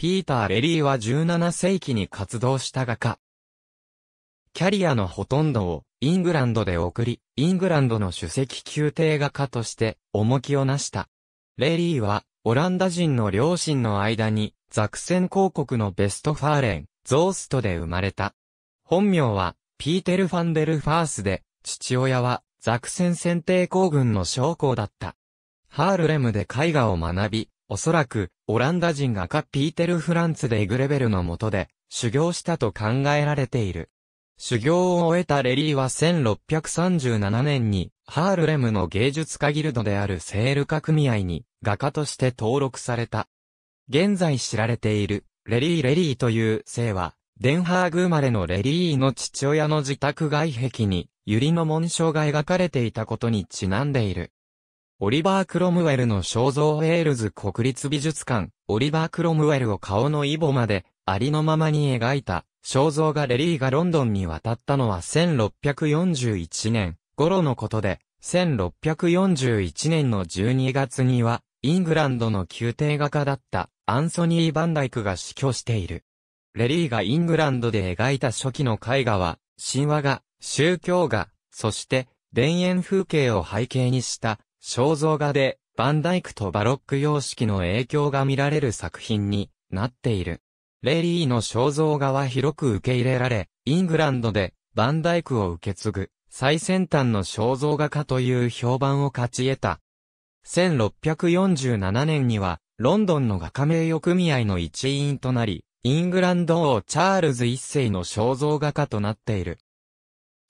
ピーター・レリーは17世紀に活動した画家。キャリアのほとんどをイングランドで送り、イングランドの首席宮廷画家として重きを成した。レリーはオランダ人の両親の間にザクセン公国のベストファーレン、ゾーストで生まれた。本名はピーテル・ファンデル・ファースで、父親はザクセン選定公軍の将校だった。ハールレムで絵画を学び、おそらく、オランダ人赤ピーテル・フランツ・デイグレベルの下で、修行したと考えられている。修行を終えたレリーは1637年に、ハールレムの芸術家ギルドであるセールカ組合に、画家として登録された。現在知られている、レリー・レリーという姓は、デンハーグ生まれのレリーの父親の自宅外壁に、百合の紋章が描かれていたことにちなんでいる。オリバー・クロムウェルの肖像ウェールズ国立美術館、オリバー・クロムウェルを顔のイボまで、ありのままに描いた、肖像がレリーがロンドンに渡ったのは1641年頃のことで、1641年の12月には、イングランドの宮廷画家だったアンソニー・バンダイクが死去している。レリーがイングランドで描いた初期の絵画は、神話画、宗教画、そして、田園風景を背景にした肖像画で、バンダイクとバロック様式の影響が見られる作品になっている。レリーの肖像画は広く受け入れられ、イングランドでバンダイクを受け継ぐ最先端の肖像画家という評判を勝ち得た。1647年にはロンドンの画家名誉組合の一員となり、イングランド王チャールズ一世の肖像画家となっている。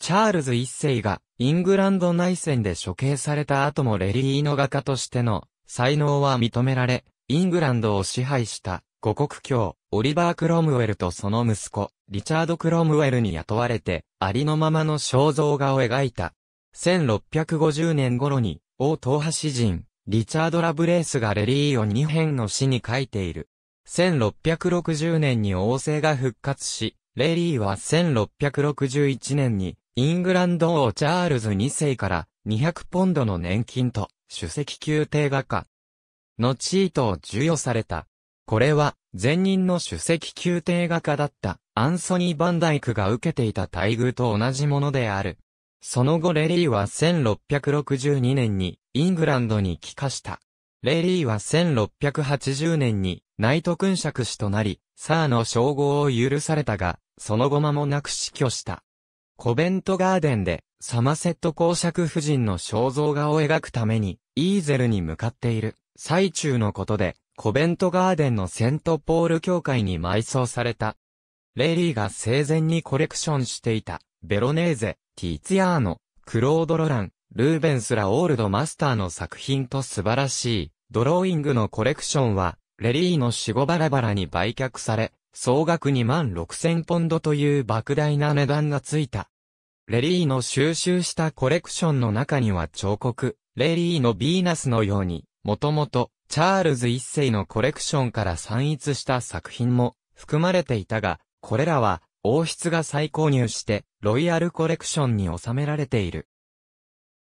チャールズ一世がイングランド内戦で処刑された後もレリーの画家としての才能は認められ、イングランドを支配した五国教オリバー・クロムウェルとその息子、リチャード・クロムウェルに雇われて、ありのままの肖像画を描いた。1650年頃に、王東派詩人、リチャード・ラブレースがレリーを2編の詩に書いている。1660年に王政が復活し、レリーは1661年にイングランド王チャールズ2世から200ポンドの年金と主席宮廷画家の地位と授与された。これは前任の主席宮廷画家だったアンソニー・バンダイクが受けていた待遇と同じものである。その後レリーは1662年にイングランドに帰化した。レリーは1680年にナイト君爵士となり、サーの称号を許されたが、その後間もなく死去した。コベントガーデンで、サマセット公爵夫人の肖像画を描くために、イーゼルに向かっている、最中のことで、コベントガーデンのセントポール教会に埋葬された。レリーが生前にコレクションしていた、ベロネーゼ、ティーツヤーノ、クロード・ロラン、ルーベンスラオールドマスターの作品と素晴らしい、ドローイングのコレクションは、レリーの死後バラバラに売却され、総額2万6千ポンドという莫大な値段がついた。レリーの収集したコレクションの中には彫刻、レリーのヴィーナスのように、もともとチャールズ一世のコレクションから散逸した作品も含まれていたが、これらは王室が再購入してロイヤルコレクションに収められている。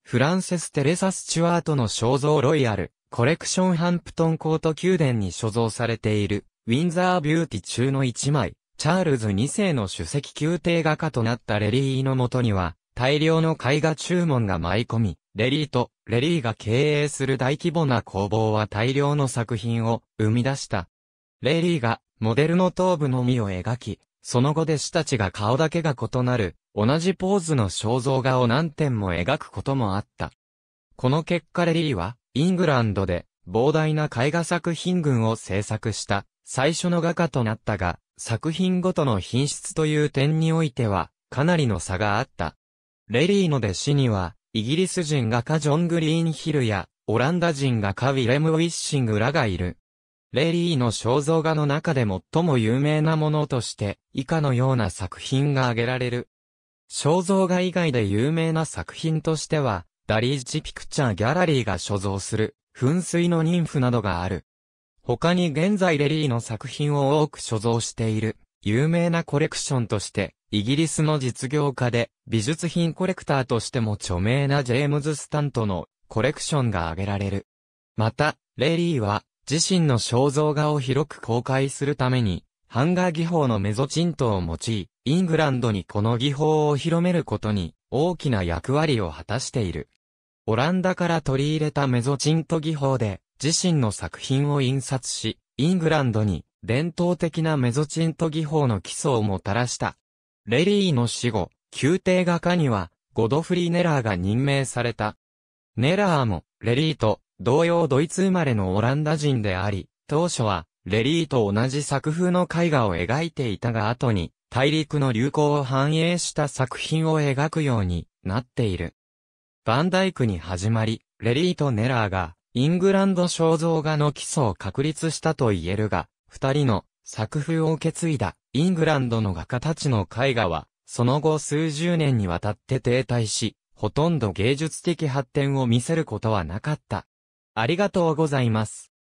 フランセス・テレサ・スチュワートの肖像ロイヤル、コレクションハンプトンコート宮殿に所蔵されているウィンザービューティ中の一枚、チャールズ2世の主席宮廷画家となったレリーのもとには、大量の絵画注文が舞い込み、レリーとレリーが経営する大規模な工房は大量の作品を生み出した。レリーがモデルの頭部のみを描き、その後弟子たちが顔だけが異なる、同じポーズの肖像画を何点も描くこともあった。この結果レリーは、イングランドで、膨大な絵画作品群を制作した、最初の画家となったが、作品ごとの品質という点においては、かなりの差があった。レリーの弟子には、イギリス人画家ジョン・グリーンヒルや、オランダ人画家ウィレム・ウィッシングらがいる。レリーの肖像画の中で最も有名なものとして、以下のような作品が挙げられる。肖像画以外で有名な作品としては、ダリージ・ピクチャー・ギャラリーが所蔵する、噴水の妊婦などがある。他に現在レリーの作品を多く所蔵している、有名なコレクションとして、イギリスの実業家で、美術品コレクターとしても著名なジェームズ・スタントのコレクションが挙げられる。また、レリーは、自身の肖像画を広く公開するために、ハンガー技法のメゾチントを用い、イングランドにこの技法を広めることに大きな役割を果たしている。オランダから取り入れたメゾチント技法で、自身の作品を印刷し、イングランドに伝統的なメゾチント技法の基礎をもたらした。レリーの死後、宮廷画家にはゴドフリー・ネラーが任命された。ネラーもレリーと同様ドイツ生まれのオランダ人であり、当初はレリーと同じ作風の絵画を描いていたが後に大陸の流行を反映した作品を描くようになっている。バンダイクに始まり、レリーとネラーがイングランド肖像画の基礎を確立したと言えるが、二人の作風を受け継いだイングランドの画家たちの絵画は、その後数十年にわたって停滞し、ほとんど芸術的発展を見せることはなかった。ありがとうございます。